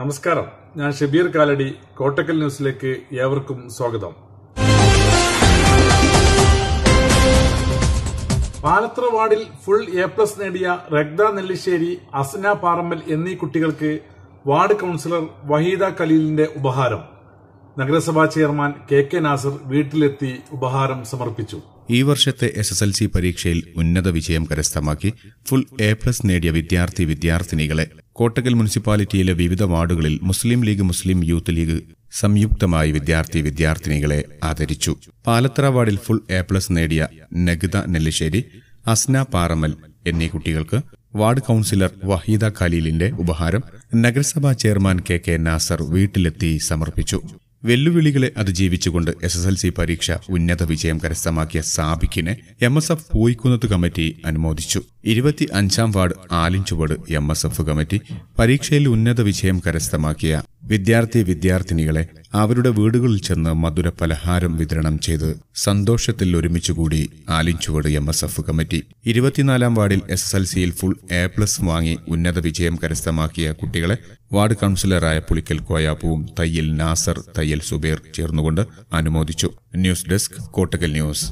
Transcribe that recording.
നമസ്കാരം ഞാൻ ഷബീർ കാലടി കോട്ടക്കൽ ന്യൂസിലേക്ക് ഏവർക്കും സ്വാഗതം പാലത്ര വാർഡിൽ ഫുൾ എ പ്ലസ് നേടിയ രക്ത നെല്ലിശ്ശേരി അസന പാറമ്മൽ എന്നീ കുട്ടികൾക്ക് വാർഡ് കൌൺസിലർ വഹീദ കലീലിന്റെ ഉപഹാരം നഗരസഭാ ചെയർമാൻ കെ കെ നാസർ വീട്ടിലെത്തി ഉപഹാരം സമർപ്പിച്ചു ഈ വർഷത്തെ എസ് എസ് എൽ സി പരീക്ഷയിൽ ഉന്നത വിജയം കരസ്ഥമാക്കി ഫുൾ എ പ്ലസ് നേടിയ വിദ്യാർത്ഥി വിദ്യാർത്ഥിനികളെ കോട്ടകൽ മുനിസിപ്പാലിറ്റിയിലെ വിവിധ വാർഡുകളിൽ മുസ്ലിം ലീഗ് മുസ്ലിം യൂത്ത് ലീഗ് സംയുക്തമായി വിദ്യാർത്ഥി വിദ്യാർത്ഥിനികളെ ആദരിച്ചു പാലത്തറ വാർഡിൽ ഫുൾ എ പ്ലസ് നേടിയ നഗിത നെല്ലിശ്ശേരി അസ്ന പാറമൽ എന്നീ കുട്ടികൾക്ക് വാർഡ് കൗൺസിലർ വഹീദ ഖലീലിന്റെ ഉപഹാരം നഗരസഭാ ചെയർമാൻ കെ കെ നാസർ വീട്ടിലെത്തി സമർപ്പിച്ചു വെല്ലുവിളികളെ അതിജീവിച്ചുകൊണ്ട് എസ് എസ് എൽ സി പരീക്ഷ ഉന്നത വിജയം കരസ്ഥമാക്കിയ സാബിക്കിനെ എം എസ് എഫ് പോയിക്കുന്നത് കമ്മിറ്റി അനുമോദിച്ചു ഇരുപത്തി അഞ്ചാം വാർഡ് ചുവട് എം എസ് എഫ് കമ്മിറ്റി പരീക്ഷയിൽ ഉന്നത വിജയം കരസ്ഥമാക്കിയ വിദ്യാർത്ഥി വിദ്യാർത്ഥിനികളെ അവരുടെ വീടുകളിൽ ചെന്ന് മധുര പലഹാരം വിതരണം ചെയ്ത് സന്തോഷത്തിൽ ഒരുമിച്ചുകൂടി Alinchuvad M S F committee ഇരുപത്തിനാലാം വാർഡിൽ എസ് എസ് എൽ സിയിൽ ഫുൾ എ പ്ലസ് വാങ്ങി ഉന്നത വിജയം കരസ്ഥമാക്കിയ കുട്ടികളെ വാർഡ് കൗൺസിലറായ പുളിക്കൽ കോയാപ്പുവും തയ്യൽ നാസർ തയ്യൽ സുബേർ ചേർന്നുകൊണ്ട് അനുമോദിച്ചു ന്യൂസ് ഡെസ്ക് കോട്ടക്കൽ ന്യൂസ്